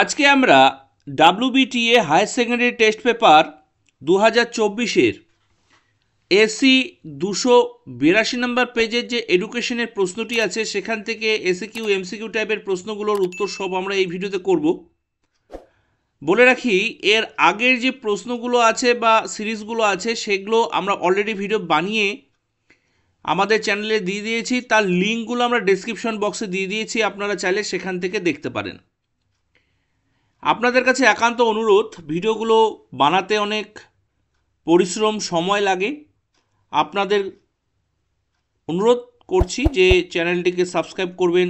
আজকে আমরা এ হায়ার সেকেন্ডারি টেস্ট পেপার দু হাজার চব্বিশের এসি দুশো বিরাশি নম্বর পেজের যে এডুকেশনের প্রশ্নটি আছে সেখান থেকে এসি কিউ এমসিকিউ টাইপের প্রশ্নগুলোর উত্তর সব আমরা এই ভিডিওতে করব বলে রাখি এর আগের যে প্রশ্নগুলো আছে বা সিরিজগুলো আছে সেগুলো আমরা অলরেডি ভিডিও বানিয়ে আমাদের চ্যানেলে দিয়ে দিয়েছি তার লিঙ্কগুলো আমরা ডেসক্রিপশন বক্সে দিয়ে দিয়েছি আপনারা চাইলে সেখান থেকে দেখতে পারেন আপনাদের কাছে একান্ত অনুরোধ ভিডিওগুলো বানাতে অনেক পরিশ্রম সময় লাগে আপনাদের অনুরোধ করছি যে চ্যানেলটিকে সাবস্ক্রাইব করবেন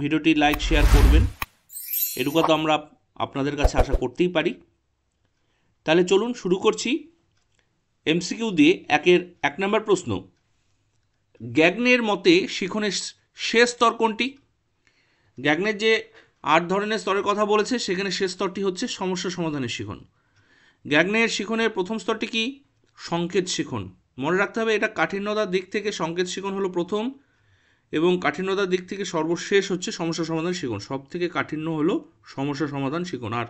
ভিডিওটি লাইক শেয়ার করবেন এটুকু তো আমরা আপনাদের কাছে আশা করতেই পারি তাহলে চলুন শুরু করছি এমসিকিউ দিয়ে একের এক নম্বর প্রশ্ন গ্যাগনের মতে শিখনের শেষ স্তর কোনটি গ্যাগনের যে আট ধরনের স্তরের কথা বলেছে সেখানে শেষ স্তরটি হচ্ছে সমস্যা সমাধানের শিখন গ্যাগনের শিখনের প্রথম স্তরটি কি সংকেত শিখন মনে রাখতে হবে এটা কাঠিন্যতার দিক থেকে সংকেত শিখন হলো প্রথম এবং কাঠিন্যতার দিক থেকে সর্বশেষ হচ্ছে সমস্যা সমাধান শিখন সব থেকে কাঠিন্য হলো সমস্যা সমাধান শিখন আর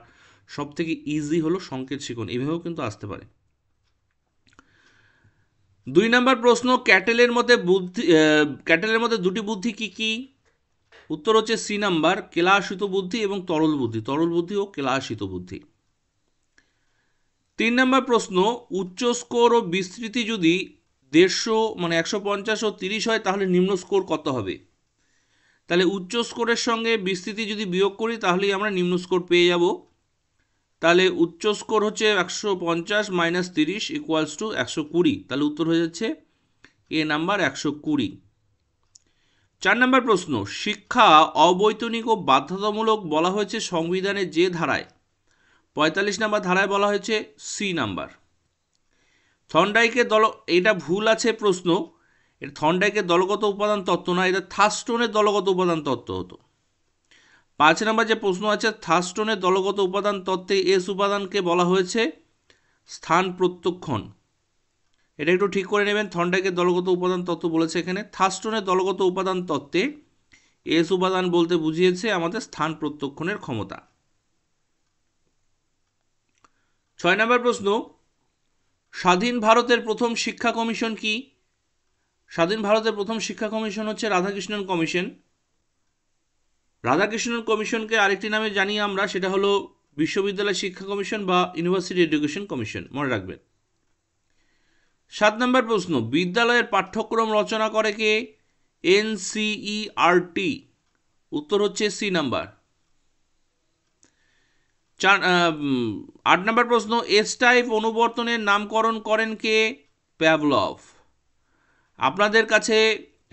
সব থেকে ইজি হলো সংকেত শিখন এভাবেও কিন্তু আসতে পারে দুই নম্বর প্রশ্ন ক্যাটেলের মধ্যে বুদ্ধি ক্যাটেলের মধ্যে দুটি বুদ্ধি কি কী উত্তর হচ্ছে সি নাম্বার কেলাশিত বুদ্ধি এবং তরল বুদ্ধি তরল বুদ্ধি ও কেলাশিত বুদ্ধি তিন নম্বর প্রশ্ন উচ্চ স্কোর ও বিস্তৃতি যদি দেড়শো মানে একশো পঞ্চাশ ও তিরিশ হয় তাহলে নিম্ন স্কোর কত হবে তাহলে উচ্চ স্কোরের সঙ্গে বিস্তৃতি যদি বিয়োগ করি তাহলেই আমরা নিম্ন স্কোর পেয়ে যাব তাহলে উচ্চ স্কোর হচ্ছে একশো পঞ্চাশ মাইনাস তিরিশ ইকুয়ালস টু একশো কুড়ি তাহলে উত্তর হয়ে যাচ্ছে এ নাম্বার একশো কুড়ি চার নম্বর প্রশ্ন শিক্ষা অবৈতনিক ও বাধ্যতামূলক বলা হয়েছে সংবিধানের যে ধারায় পঁয়তাল্লিশ নম্বর ধারায় বলা হয়েছে সি নাম্বার থন্ডাইকে দল এটা ভুল আছে প্রশ্ন এটা থন্ডাইকের দলগত উপাদান তত্ত্ব না এটা থাস্টনের দলগত উপাদান তত্ত্ব হতো পাঁচ নম্বর যে প্রশ্ন আছে থাস্টনের দলগত উপাদান তত্ত্বে এস উপাদানকে বলা হয়েছে স্থান প্রত্যক্ষণ এটা একটু ঠিক করে নেবেন থন্ডাকের দলগত উপাদান তত্ত্ব বলেছে এখানে থাস্টনের দলগত উপাদান তত্ত্বে এস উপাদান বলতে বুঝিয়েছে আমাদের স্থান প্রত্যক্ষণের ক্ষমতা ছয় নম্বর প্রশ্ন স্বাধীন ভারতের প্রথম শিক্ষা কমিশন কি স্বাধীন ভারতের প্রথম শিক্ষা কমিশন হচ্ছে রাধাকৃষ্ণন কমিশন রাধাকৃষ্ণন কমিশনকে আরেকটি নামে জানি আমরা সেটা হলো বিশ্ববিদ্যালয় শিক্ষা কমিশন বা ইউনিভার্সিটি এডুকেশন কমিশন মনে রাখবেন সাত নম্বর প্রশ্ন বিদ্যালয়ের পাঠ্যক্রম রচনা করে কে এনসিইআরটি উত্তর হচ্ছে সি নাম্বার চার আট নম্বর প্রশ্ন এস টাইপ অনুবর্তনের নামকরণ করেন কে প্যাভলভ আপনাদের কাছে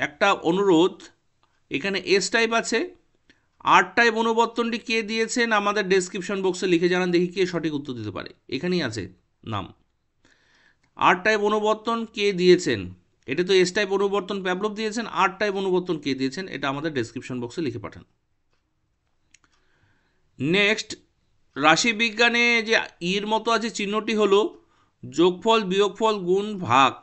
একটা অনুরোধ এখানে এস টাইপ আছে আর টাইপ অনুবর্তনটি কে দিয়েছেন আমাদের ডেসক্রিপশন বক্সে লিখে জানান দেখি কে সঠিক উত্তর দিতে পারে এখানেই আছে নাম আর টাইপ অনুবর্তন কে দিয়েছেন এটা তো এস টাইপ অনুবর্তন প্যাবলব দিয়েছেন আর টাইপ অনুবর্তন কে দিয়েছেন এটা আমাদের ডেসক্রিপশন বক্সে লিখে পাঠান নেক্সট রাশিবিজ্ঞানে যে ইর মতো আছে চিহ্নটি হলো যোগফল বিয়োগফল গুণ ভাগ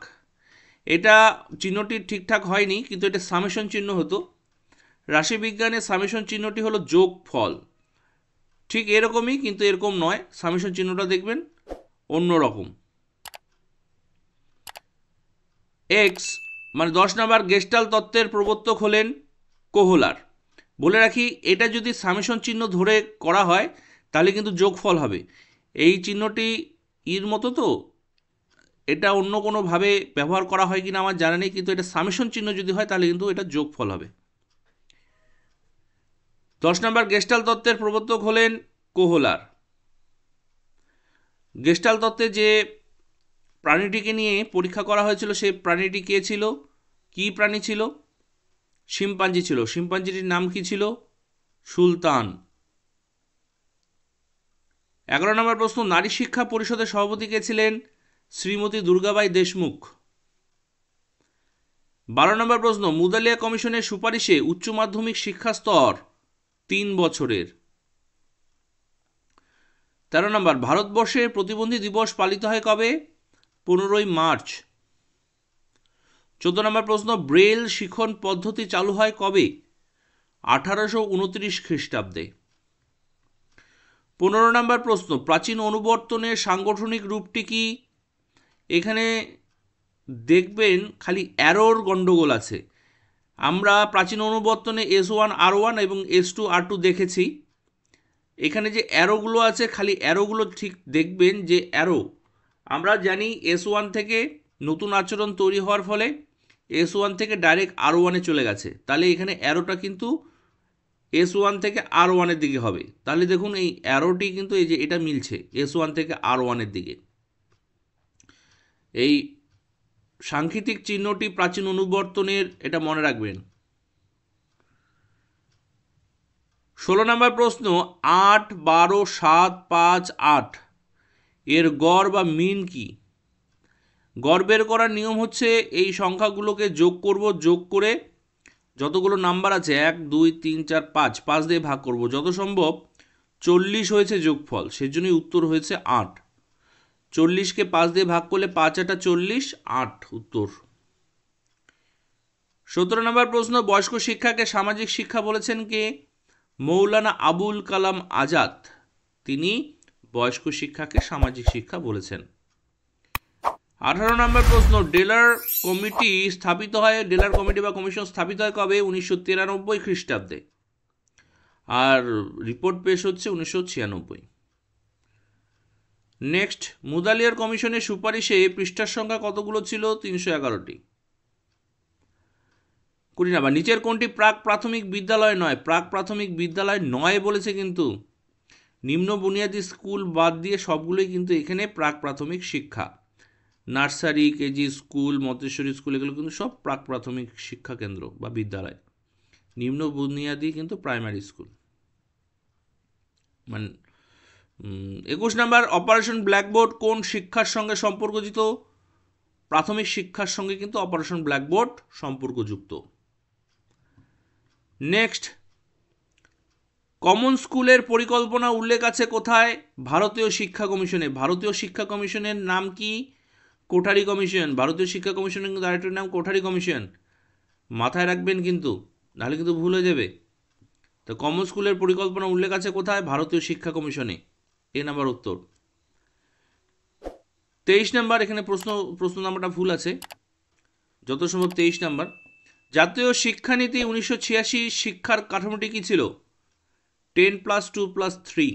এটা চিহ্নটি ঠিকঠাক হয়নি কিন্তু এটা সামেশন চিহ্ন হতো রাশিবিজ্ঞানে সামেশন চিহ্নটি হলো যোগফল ঠিক এরকমই কিন্তু এরকম নয় সামেশন চিহ্নটা দেখবেন অন্য রকম এক্স মানে দশ নম্বর গেস্টাল তত্ত্বের প্রবর্তক হলেন কোহলার বলে রাখি এটা যদি সামেশন চিহ্ন ধরে করা হয় তাহলে কিন্তু যোগফল হবে এই চিহ্নটি ইর মতো তো এটা অন্য কোনোভাবে ব্যবহার করা হয় কি না আমার জানা নেই কিন্তু এটা সামেশন চিহ্ন যদি হয় তাহলে কিন্তু এটা যোগফল হবে দশ নম্বর গেস্টাল তত্ত্বের প্রবর্তক হলেন কোহলার গেস্টাল তত্ত্বে যে প্রাণীটিকে নিয়ে পরীক্ষা করা হয়েছিল সে প্রাণীটি কে ছিল কী প্রাণী ছিল শিম্পাঞ্জি ছিল শিম্পাঞ্জিটির নাম কি ছিল সুলতান এগারো নম্বর প্রশ্ন নারী শিক্ষা পরিষদের সভাপতি কে ছিলেন শ্রীমতী দুর্গাবাই দেশমুখ বারো নম্বর প্রশ্ন মুদালিয়া কমিশনের সুপারিশে উচ্চ মাধ্যমিক শিক্ষা স্তর তিন বছরের তেরো নম্বর ভারতবর্ষের প্রতিবন্ধী দিবস পালিত হয় কবে পনেরোই মার্চ চোদ্দ নম্বর প্রশ্ন ব্রেল শিখন পদ্ধতি চালু হয় কবে আঠারোশো উনত্রিশ খ্রিস্টাব্দে পনেরো নম্বর প্রশ্ন প্রাচীন অনুবর্তনের সাংগঠনিক রূপটি কি এখানে দেখবেন খালি অ্যারোর গণ্ডগোল আছে আমরা প্রাচীন অনুবর্তনে এস ওয়ান আর ওয়ান এবং এস টু আর টু দেখেছি এখানে যে অ্যারোগুলো আছে খালি অ্যারোগুলো ঠিক দেখবেন যে অ্যারো আমরা জানি এস ওয়ান থেকে নতুন আচরণ তৈরি হওয়ার ফলে এস ওয়ান থেকে ডাইরেক্ট আর ওয়ানে চলে গেছে তাহলে এখানে অ্যারোটা কিন্তু এস ওয়ান থেকে আর ওয়ানের দিকে হবে তাহলে দেখুন এই অ্যারোটি কিন্তু এই যে এটা মিলছে এস ওয়ান থেকে আর ওয়ানের দিকে এই সাংকেতিক চিহ্নটি প্রাচীন অনুবর্তনের এটা মনে রাখবেন ষোলো নম্বর প্রশ্ন আট বারো সাত পাঁচ আট এর গড় বা মিন কি গড় বের করার নিয়ম হচ্ছে এই সংখ্যাগুলোকে যোগ করব যোগ করে যতগুলো নাম্বার আছে এক দুই তিন চার পাঁচ পাঁচ দিয়ে ভাগ করব যত সম্ভব চল্লিশ হয়েছে যোগফল সেজন্যই উত্তর হয়েছে আট চল্লিশকে পাঁচ দিয়ে ভাগ করলে পাঁচ আটা চল্লিশ আট উত্তর সতেরো নম্বর প্রশ্ন বয়স্ক শিক্ষাকে সামাজিক শিক্ষা বলেছেন কে মৌলানা আবুল কালাম আজাদ তিনি বয়স্ক শিক্ষাকে সামাজিক শিক্ষা বলেছেন আঠারো নম্বর প্রশ্ন ডেলার কমিটি স্থাপিত হয় ডেলার কমিটি বা কমিশন স্থাপিত হয় কবে উনিশশো তিরানব্বই খ্রিস্টাব্দে আর রিপোর্ট পেশ হচ্ছে উনিশশো ছিয়ানব্বই নেক্সট মুদালিয়ার কমিশনের সুপারিশে পৃষ্ঠার সংখ্যা কতগুলো ছিল তিনশো এগারোটি কুড়ি নাম্বার নিচের কোনটি প্রাক প্রাথমিক বিদ্যালয় নয় প্রাক প্রাথমিক বিদ্যালয় নয় বলেছে কিন্তু নিম্ন বুনিয়াদি স্কুল বাদ দিয়ে সবগুলোই কিন্তু এখানে প্রাক প্রাথমিক শিক্ষা nursery KG school Montessori school এগুলো কিন্তু সব প্রাক প্রাথমিক শিক্ষা কেন্দ্র বা বিদ্যালয় নিম্ন বুনিয়াদি কিন্তু প্রাইমারি স্কুল মানে একুশ নাম্বার অপারেশন ব্ল্যাকবোর্ড কোন শিক্ষার সঙ্গে সম্পর্কযুক্ত প্রাথমিক শিক্ষার সঙ্গে কিন্তু অপারেশন ব্ল্যাকবোর্ড সম্পর্কযুক্ত নেক্সট কমন স্কুলের পরিকল্পনা উল্লেখ আছে কোথায় ভারতীয় শিক্ষা কমিশনে ভারতীয় শিক্ষা কমিশনের নাম কি কোঠারি কমিশন ভারতীয় শিক্ষা কমিশনের কিন্তু আরেকটির নাম কোঠারি কমিশন মাথায় রাখবেন কিন্তু নাহলে কিন্তু ভুল হয়ে যাবে তো কমন স্কুলের পরিকল্পনা উল্লেখ আছে কোথায় ভারতীয় শিক্ষা কমিশনে এ নাম্বার উত্তর তেইশ নাম্বার এখানে প্রশ্ন প্রশ্ন নাম্বারটা ভুল আছে যত সম্ভব তেইশ নাম্বার জাতীয় শিক্ষানীতি উনিশশো ছিয়াশি শিক্ষার কাঠামোটি কী ছিল ten plus two plus three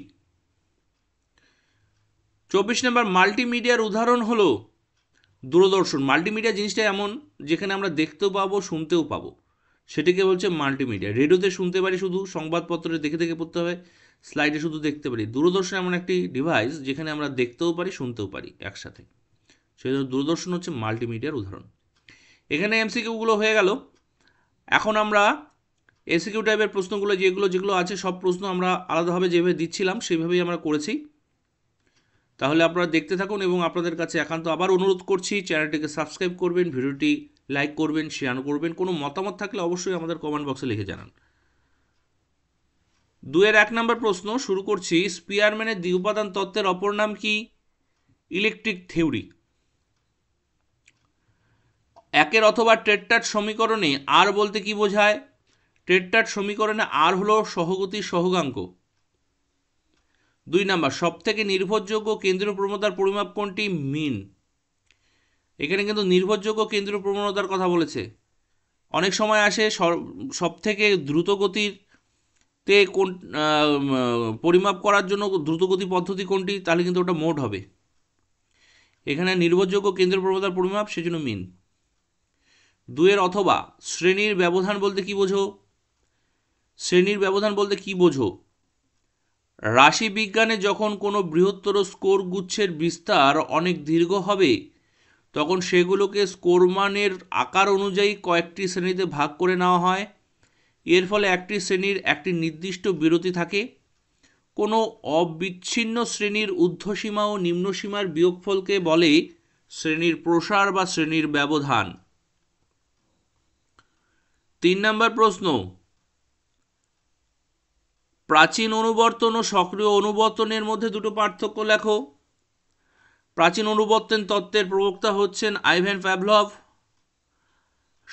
চব্বিশ নম্বর মাল্টিমিডিয়ার উদাহরণ হলো দূরদর্শন মাল্টিমিডিয়া জিনিসটা এমন যেখানে আমরা দেখতেও পাবো শুনতেও পাবো সেটিকে বলছে মাল্টিমিডিয়া রেডিওতে শুনতে পারি শুধু সংবাদপত্রে দেখে দেখে পড়তে হবে স্লাইডে শুধু দেখতে পারি দূরদর্শন এমন একটি ডিভাইস যেখানে আমরা দেখতেও পারি শুনতেও পারি একসাথে সেই জন্য দূরদর্শন হচ্ছে মাল্টিমিডিয়ার উদাহরণ এখানে এমসিকিউগুলো হয়ে গেল এখন আমরা এসিকিউ টাইপের প্রশ্নগুলো যেগুলো যেগুলো আছে সব প্রশ্ন আমরা আলাদাভাবে যেভাবে দিচ্ছিলাম সেইভাবেই আমরা করেছি তাহলে আপনারা দেখতে থাকুন এবং আপনাদের কাছে একান্ত আবার অনুরোধ করছি চ্যানেলটিকে সাবস্ক্রাইব করবেন ভিডিওটি লাইক করবেন শেয়ার করবেন কোনো মতামত থাকলে অবশ্যই আমাদের কমেন্ট বক্সে লিখে জানান দুয়ের এক নম্বর প্রশ্ন শুরু করছি স্পিয়ারম্যানের দ্বি উপাদান তত্ত্বের অপর নাম কি ইলেকট্রিক থিওরি একের অথবা টেট্টার সমীকরণে আর বলতে কি বোঝায় টেট্টার সমীকরণে আর হলো সহগতির সহগাঙ্ক দুই নাম্বার থেকে নির্ভরযোগ্য কেন্দ্রীয় প্রবণতার পরিমাপ কোনটি মিন এখানে কিন্তু নির্ভরযোগ্য কেন্দ্রীয় প্রবণতার কথা বলেছে অনেক সময় আসে সব থেকে দ্রুতগতির তে কোন পরিমাপ করার জন্য দ্রুতগতি পদ্ধতি কোনটি তাহলে কিন্তু ওটা মোট হবে এখানে নির্ভরযোগ্য কেন্দ্রীয় প্রবণতার পরিমাপ সেজন্য মিন দুয়ের অথবা শ্রেণীর ব্যবধান বলতে কি বোঝো শ্রেণীর ব্যবধান বলতে কি বোঝো রাশিবিজ্ঞানে যখন কোনো বৃহত্তর স্কোর গুচ্ছের বিস্তার অনেক দীর্ঘ হবে তখন সেগুলোকে স্কোরমানের আকার অনুযায়ী কয়েকটি শ্রেণীতে ভাগ করে নেওয়া হয় এর ফলে একটি শ্রেণীর একটি নির্দিষ্ট বিরতি থাকে কোনো অবিচ্ছিন্ন শ্রেণীর ঊর্ধ্বসীমা ও নিম্নসীমার বিয়োগফলকে বলে শ্রেণীর প্রসার বা শ্রেণীর ব্যবধান তিন নম্বর প্রশ্ন প্রাচীন অনুবর্তন ও সক্রিয় অনুবর্তনের মধ্যে দুটো পার্থক্য লেখো প্রাচীন অনুবর্তন তত্ত্বের প্রবক্তা হচ্ছেন আইভেন প্যাভলভ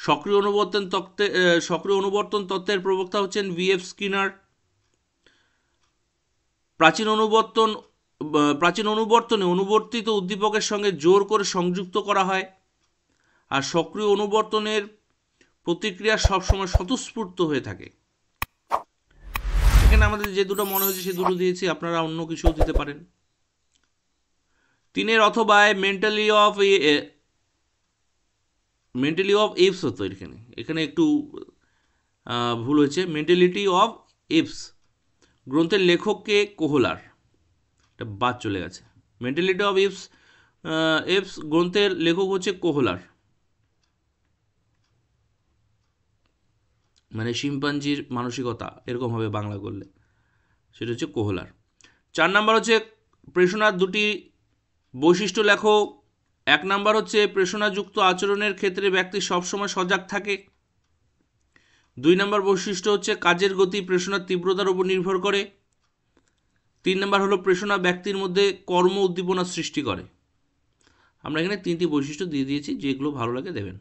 সক্রিয় অনুবর্তন তত্ত্বে সক্রিয় অনুবর্তন তত্ত্বের প্রবক্তা হচ্ছেন ভিএফ স্কিনার প্রাচীন অনুবর্তন প্রাচীন অনুবর্তনে অনুবর্তিত উদ্দীপকের সঙ্গে জোর করে সংযুক্ত করা হয় আর সক্রিয় অনুবর্তনের প্রতিক্রিয়া সবসময় স্বতঃস্ফূর্ত হয়ে থাকে এখানে আমাদের যে দুটো মনে হয়েছে সে দুটো দিয়েছি আপনারা অন্য কিছুও দিতে পারেন তিনের অথবা মেন্টালি অফ মেন্টালি অফ এফস হতো এখানে এখানে একটু ভুল হয়েছে মেন্টালিটি অফ এফস গ্রন্থের লেখককে কোহলার এটা বাদ চলে গেছে মেন্টালিটি অফ এফস এফস গ্রন্থের লেখক হচ্ছে কোহলার মানে শিম্পাঞ্জির মানসিকতা এরকম হবে বাংলা করলে সেটা হচ্ছে কোহলার চার নাম্বার হচ্ছে প্রেষণার দুটি বৈশিষ্ট্য লেখো এক নাম্বার হচ্ছে প্রেষণাযুক্ত আচরণের ক্ষেত্রে ব্যক্তি সবসময় সজাগ থাকে দুই নম্বর বৈশিষ্ট্য হচ্ছে কাজের গতি প্রেষণার তীব্রতার উপর নির্ভর করে তিন নম্বর হলো প্রেষণা ব্যক্তির মধ্যে কর্ম উদ্দীপনা সৃষ্টি করে আমরা এখানে তিনটি বৈশিষ্ট্য দিয়ে দিয়েছি যেগুলো ভালো লাগে দেবেন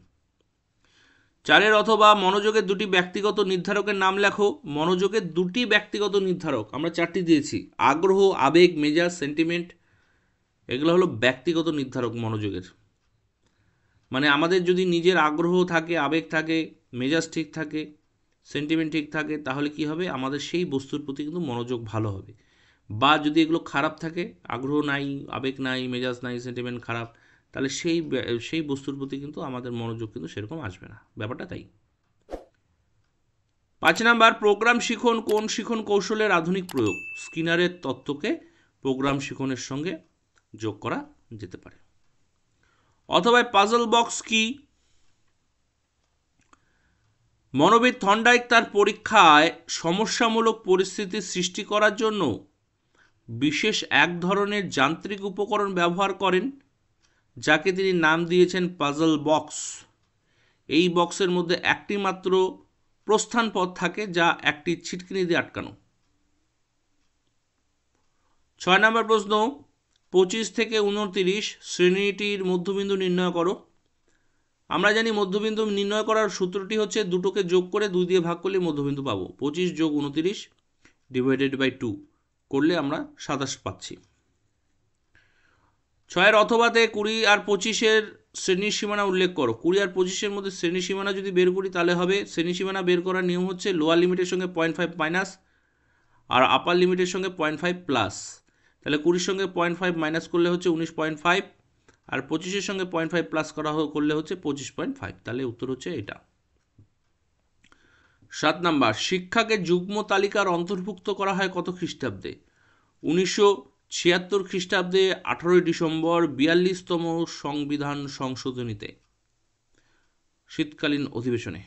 চারের অথবা মনোযোগের দুটি ব্যক্তিগত নির্ধারকের নাম লেখো মনোযোগের দুটি ব্যক্তিগত নির্ধারক আমরা চারটি দিয়েছি আগ্রহ আবেগ মেজাজ সেন্টিমেন্ট এগুলো হলো ব্যক্তিগত নির্ধারক মনোযোগের মানে আমাদের যদি নিজের আগ্রহ থাকে আবেগ থাকে মেজাজ ঠিক থাকে সেন্টিমেন্ট ঠিক থাকে তাহলে কি হবে আমাদের সেই বস্তুর প্রতি কিন্তু মনোযোগ ভালো হবে বা যদি এগুলো খারাপ থাকে আগ্রহ নাই আবেগ নাই মেজাজ নাই সেন্টিমেন্ট খারাপ তাহলে সেই সেই বস্তুর প্রতি কিন্তু আমাদের মনোযোগ কিন্তু সেরকম আসবে না ব্যাপারটা তাই পাঁচ নাম্বার প্রোগ্রাম শিখন কোন শিখন কৌশলের আধুনিক প্রয়োগ স্কিনারের তত্ত্বকে প্রোগ্রাম শিখনের সঙ্গে যোগ করা যেতে পারে অথবা পাজল বক্স কি মনোবিদ থন্ডাইক তার পরীক্ষায় সমস্যামূলক পরিস্থিতি সৃষ্টি করার জন্য বিশেষ এক ধরনের যান্ত্রিক উপকরণ ব্যবহার করেন যাকে তিনি নাম দিয়েছেন পাজল বক্স এই বক্সের মধ্যে একটি মাত্র প্রস্থান পথ থাকে যা একটি ছিটকিনি দিয়ে আটকানো ছয় নম্বর প্রশ্ন পঁচিশ থেকে উনতিরিশ শ্রেণীটির মধ্যবিন্দু নির্ণয় করো আমরা জানি মধ্যবিন্দু নির্ণয় করার সূত্রটি হচ্ছে দুটোকে যোগ করে দুই দিয়ে ভাগ করলে মধ্যবিন্দু পাবো পঁচিশ যোগ উনতিরিশ ডিভাইডেড বাই টু করলে আমরা সাতাশ পাচ্ছি ছয়ের অথবাতে কুড়ি আর পঁচিশের শ্রেণীর সীমানা উল্লেখ করো কুড়ি আর পঁচিশের মধ্যে শ্রেণী সীমানা যদি বের করি তাহলে হবে শ্রেণী সীমানা বের করার নিয়ম হচ্ছে লোয়ার লিমিটের সঙ্গে পয়েন্ট ফাইভ মাইনাস আর আপার লিমিটের সঙ্গে পয়েন্ট ফাইভ প্লাস তাহলে কুড়ির সঙ্গে পয়েন্ট ফাইভ মাইনাস করলে হচ্ছে উনিশ পয়েন্ট ফাইভ আর পঁচিশের সঙ্গে পয়েন্ট ফাইভ প্লাস করা করলে হচ্ছে পঁচিশ পয়েন্ট ফাইভ তাহলে উত্তর হচ্ছে এটা সাত নাম্বার শিক্ষাকে যুগ্ম তালিকার অন্তর্ভুক্ত করা হয় কত খ্রিস্টাব্দে উনিশশো ছিয়াত্তর খ্রিস্টাব্দে আঠারোই ডিসেম্বর বিয়াল্লিশতম সংবিধান সংশোধনীতে শীতকালীন অধিবেশনে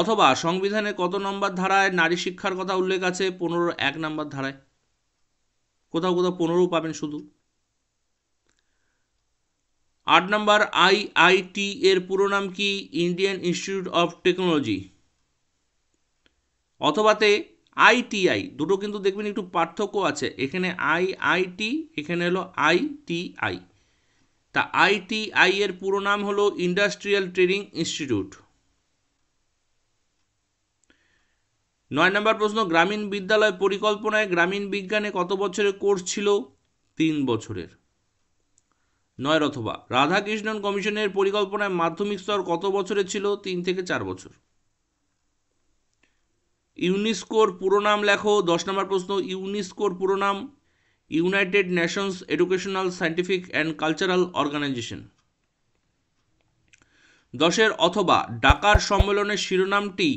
অথবা সংবিধানে কত নম্বর ধারায় নারী শিক্ষার কথা উল্লেখ আছে পনেরো এক নম্বর ধারায় কোথাও কোথাও পনেরো পাবেন শুধু আট নম্বর আইআইটি এর পুরো নাম কি ইন্ডিয়ান ইনস্টিটিউট অফ টেকনোলজি অথবাতে আইটিআই দুটো কিন্তু দেখবেন একটু পার্থক্য আছে এখানে আই আইটি এখানে হলো আইটিআই তা আইটিআই এর পুরো নাম হলো ইন্ডাস্ট্রিয়াল ট্রেনিং ইনস্টিটিউট নয় নম্বর প্রশ্ন গ্রামীণ বিদ্যালয় পরিকল্পনায় গ্রামীণ বিজ্ঞানে কত বছরের কোর্স ছিল তিন বছরের নয় অথবা রাধাকৃষ্ণন কমিশনের পরিকল্পনায় মাধ্যমিক স্তর কত বছরের ছিল তিন থেকে চার বছর ইউনিস্কোর পুরো নাম লেখো দশ নম্বর প্রশ্ন ইউনিস্কোর পুরো নাম United Nations Educational Scientific and Cultural Organisation দশের অথবা ডাকার সম্মেলনের শিরোনামটি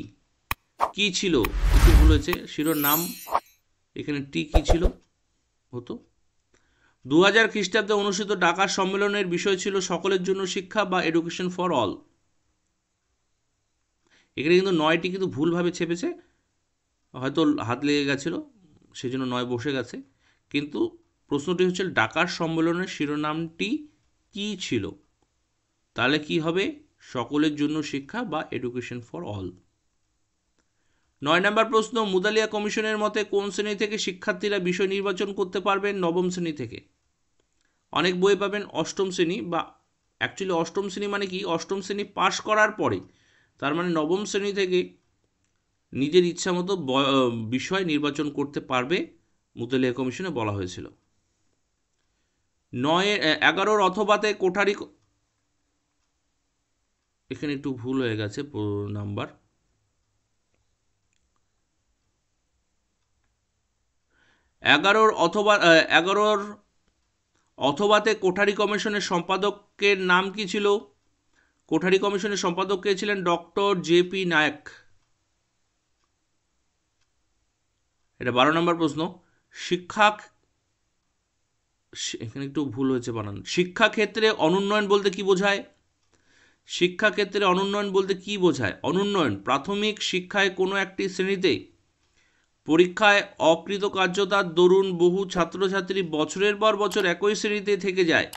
কি ছিল একটু ভুল হয়েছে শিরোনাম এখানে টি কি ছিল হতো দু হাজার খ্রিস্টাব্দে অনুষ্ঠিত ডাকার সম্মেলনের বিষয় ছিল সকলের জন্য শিক্ষা বা এডুকেশন ফর অল এখানে কিন্তু নয়টি কিন্তু ভুলভাবে ছেপেছে হয়তো হাত লেগে গেছিলো সেই জন্য নয় বসে গেছে কিন্তু প্রশ্নটি হচ্ছে ডাকার সম্মেলনের শিরোনামটি কী ছিল তাহলে কি হবে সকলের জন্য শিক্ষা বা এডুকেশন ফর অল নয় নম্বর প্রশ্ন মুদালিয়া কমিশনের মতে কোন শ্রেণী থেকে শিক্ষার্থীরা বিষয় নির্বাচন করতে পারবেন নবম শ্রেণী থেকে অনেক বই পাবেন অষ্টম শ্রেণী বা অ্যাকচুয়ালি অষ্টম শ্রেণী মানে কি অষ্টম শ্রেণী পাশ করার পরে তার মানে নবম শ্রেণী থেকে নিজের ইচ্ছামতো বিষয় নির্বাচন করতে পারবে মুতলিয়া কমিশনে বলা হয়েছিল নয় এগারোর অথবাতে কোঠারি এখানে একটু ভুল হয়ে গেছে নাম্বার এগারোর অথবা এগারোর অথবাতে কোঠারি কমিশনের সম্পাদকের নাম কি ছিল কোঠারি কমিশনের সম্পাদক কে ছিলেন ডক্টর জে পি নায়ক এটা বারো নম্বর প্রশ্ন শিক্ষাক এখানে একটু ভুল হয়েছে বানান শিক্ষাক্ষেত্রে অনুন্নয়ন বলতে কি বোঝায় শিক্ষাক্ষেত্রে অনুন্নয়ন বলতে কি বোঝায় অনুন্নয়ন প্রাথমিক শিক্ষায় কোনো একটি শ্রেণীতে পরীক্ষায় অকৃতকার্যতার দরুন বহু ছাত্রছাত্রী বছরের পর বছর একই শ্রেণীতে থেকে যায়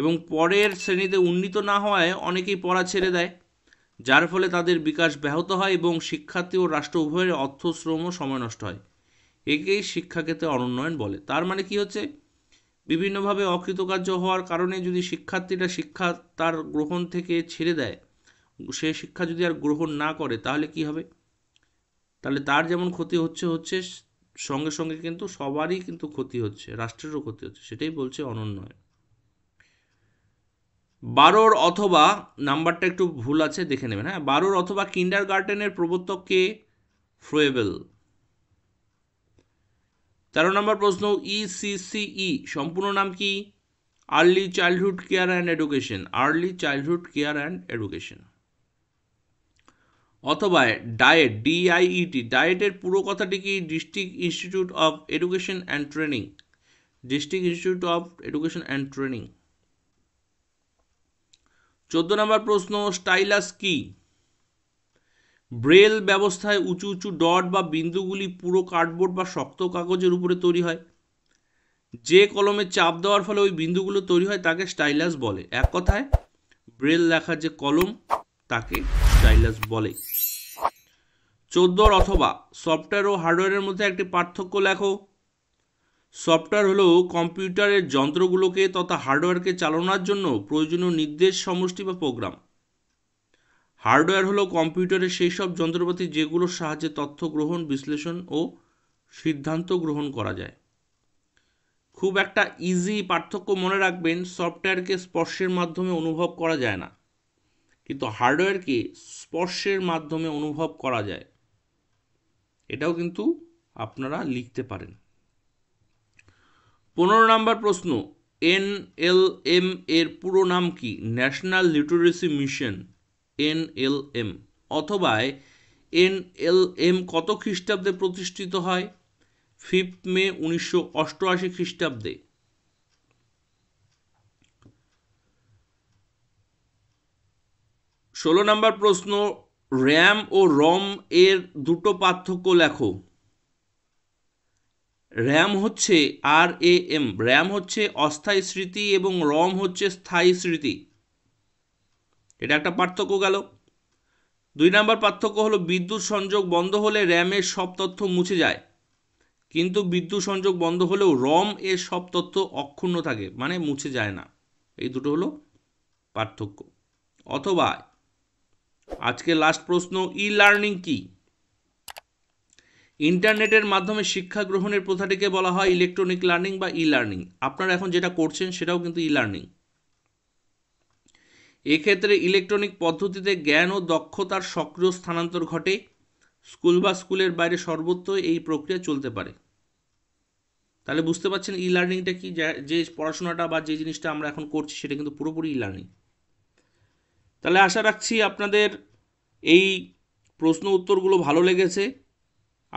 এবং পরের শ্রেণীতে উন্নীত না হওয়ায় অনেকেই পড়া ছেড়ে দেয় যার ফলে তাদের বিকাশ ব্যাহত হয় এবং শিক্ষার্থী ও রাষ্ট্র উভয়ের অর্থ শ্রম সময় নষ্ট হয় একেই শিক্ষাক্ষেত্রে অনুন্নয়ন বলে তার মানে কি হচ্ছে বিভিন্নভাবে অকৃতকার্য হওয়ার কারণে যদি শিক্ষার্থীরা শিক্ষা তার গ্রহণ থেকে ছেড়ে দেয় সে শিক্ষা যদি আর গ্রহণ না করে তাহলে কি হবে তাহলে তার যেমন ক্ষতি হচ্ছে হচ্ছে সঙ্গে সঙ্গে কিন্তু সবারই কিন্তু ক্ষতি হচ্ছে রাষ্ট্রেরও ক্ষতি হচ্ছে সেটাই বলছে অনন্যয় বারোর অথবা নাম্বারটা একটু ভুল আছে দেখে নেবেন হ্যাঁ বারোর অথবা কিন্ডার গার্ডেনের প্রবর্তক কে ফ্রোয়েবেল তেরো নম্বর প্রশ্ন ইসিসিই e e, সম্পূর্ণ নাম কি early childhood care and education early childhood care and education অথবা ডায়েট ডিআইইটি ডায়েটের পুরো কথাটি কি district institute of education and training district institute of education and training চোদ্দ নম্বর প্রশ্ন স্টাইলাস কী ব্রেল ব্যবস্থায় উঁচু উঁচু ডট বা বিন্দুগুলি পুরো কার্ডবোর্ড বা শক্ত কাগজের উপরে তৈরি হয় যে কলমে চাপ দেওয়ার ফলে ওই বিন্দুগুলো তৈরি হয় তাকে স্টাইলাস বলে এক কথায় ব্রেল লেখা যে কলম তাকে স্টাইলাস বলে চোদ্দোর অথবা সফটওয়্যার ও হার্ডওয়্যারের মধ্যে একটি পার্থক্য লেখো সফটওয়্যার হলো কম্পিউটারের যন্ত্রগুলোকে তথা হার্ডওয়্যারকে চালানোর জন্য প্রয়োজনীয় নির্দেশ সমষ্টি বা প্রোগ্রাম হার্ডওয়্যার হলো কম্পিউটারের সেই সব যন্ত্রপাতি যেগুলোর সাহায্যে তথ্য গ্রহণ বিশ্লেষণ ও সিদ্ধান্ত গ্রহণ করা যায় খুব একটা ইজি পার্থক্য মনে রাখবেন সফটওয়্যারকে স্পর্শের মাধ্যমে অনুভব করা যায় না কিন্তু হার্ডওয়্যারকে স্পর্শের মাধ্যমে অনুভব করা যায় এটাও কিন্তু আপনারা লিখতে পারেন পনেরো নম্বর প্রশ্ন এন এল এম এর পুরো নাম কি ন্যাশনাল লিটারেসি মিশন এনএলএম অথবা এনএলএম কত খ্রিস্টাব্দে প্রতিষ্ঠিত হয় ফিফথ মে উনিশশো অষ্টআশি খ্রিস্টাব্দে ষোলো নম্বর প্রশ্ন র্যাম ও রম এর দুটো পার্থক্য লেখো র্যাম হচ্ছে আর এ এম র্যাম হচ্ছে অস্থায়ী স্মৃতি এবং রম হচ্ছে স্থায়ী স্মৃতি এটা একটা পার্থক্য গেল দুই নাম্বার পার্থক্য হলো বিদ্যুৎ সংযোগ বন্ধ হলে র্যামের সব তথ্য মুছে যায় কিন্তু বিদ্যুৎ সংযোগ বন্ধ হলেও রম এর সব তথ্য অক্ষুণ্ণ থাকে মানে মুছে যায় না এই দুটো হলো পার্থক্য অথবা আজকে লাস্ট প্রশ্ন ই লার্নিং কি ইন্টারনেটের মাধ্যমে শিক্ষা গ্রহণের প্রথাটিকে বলা হয় ইলেকট্রনিক লার্নিং বা ই লার্নিং আপনারা এখন যেটা করছেন সেটাও কিন্তু ই লার্নিং এক্ষেত্রে ইলেকট্রনিক পদ্ধতিতে জ্ঞান ও দক্ষতার সক্রিয় স্থানান্তর ঘটে স্কুল বা স্কুলের বাইরে সর্বত্র এই প্রক্রিয়া চলতে পারে তাহলে বুঝতে পারছেন ই লার্নিংটা কি যে পড়াশোনাটা বা যে জিনিসটা আমরা এখন করছি সেটা কিন্তু পুরোপুরি ই লার্নিং তাহলে আশা রাখছি আপনাদের এই প্রশ্ন উত্তরগুলো ভালো লেগেছে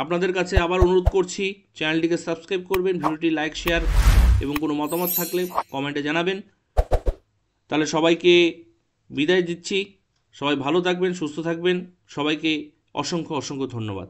আপনাদের কাছে আবার অনুরোধ করছি চ্যানেলটিকে সাবস্ক্রাইব করবেন ভিডিওটি লাইক শেয়ার এবং কোনো মতামত থাকলে কমেন্টে জানাবেন তাহলে সবাইকে বিদায় দিচ্ছি সবাই ভালো থাকবেন সুস্থ থাকবেন সবাইকে অসংখ্য অসংখ্য ধন্যবাদ